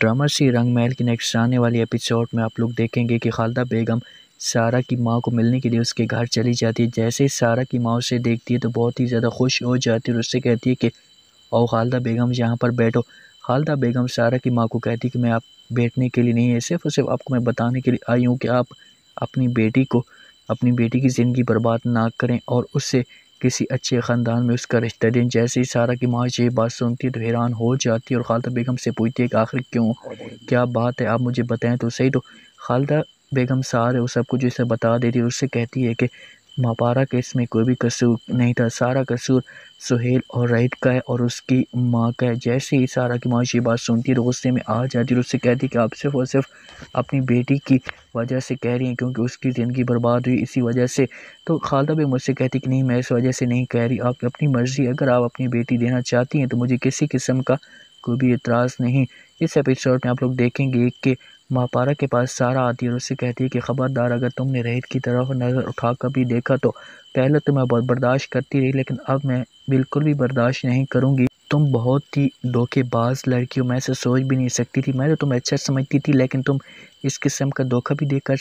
drama सी रंग महल की नेक्स्ट आने वाली एपिसोड में आप लोग देखेंगे कि खालदा बेगम सारा की माँ को मिलने के लिए उसके घर चली जाती है जैसे ही सारा की माँ उसे देखती है तो बहुत ही ज़्यादा खुश हो जाती है और उससे कहती है कि आओ खालदा बेगम यहाँ पर बैठो खालदा बेगम सारा की माँ को कहती है कि मैं आप बैठने के लिए नहीं है सिर्फ और सिर्फ आपको मैं बताने के लिए आई हूँ कि आप अपनी बेटी को अपनी बेटी की ज़िंदगी बर्बाद ना करें और उससे किसी अच्छे ख़ानदान में उसका रिश्ता दें जैसे ही सारा की माँ ये बात सुनती तो हैरान हो जाती और खालदा बेगम से पूछती है कि आखिर क्यों क्या बात है आप मुझे बताएं तो सही तो खालदा बेगम सारे वो सब कुछ उसे बता देती है उससे कहती है कि मापारा केस में कोई भी कसूर नहीं था सारा कसूर सुहेल और रहीत का है और उसकी माँ का है जैसे ही सारा की माँ ये बात सुनती है तो गुस्से में आ जाती है उससे कहती कि आप सिर्फ और सिर्फ अपनी बेटी की वजह से कह रही हैं क्योंकि उसकी ज़िंदगी बर्बाद हुई इसी वजह से तो खालदा भी मुझसे कहती कि नहीं मैं इस वजह से नहीं कह रही आप अपनी मर्ज़ी अगर आप अपनी बेटी देना चाहती हैं तो मुझे किसी किस्म का कोई भी इतराज़ नहीं इस एपिसोड में आप लोग देखेंगे कि मां पारा के पास सारा आती है और उससे कहती है कि ख़बरदार अगर तुमने रेत की तरफ नज़र उठा कभी देखा तो पहले तो मैं बहुत बर्दाश्त करती रही लेकिन अब मैं बिल्कुल भी बर्दाश्त नहीं करूँगी तुम बहुत ही धोखेबाज लड़की हो मैं ऐसे सोच भी नहीं सकती थी मैं तो तुम्हें अच्छा समझती थी लेकिन तुम इस किस्म का धोखा भी देकर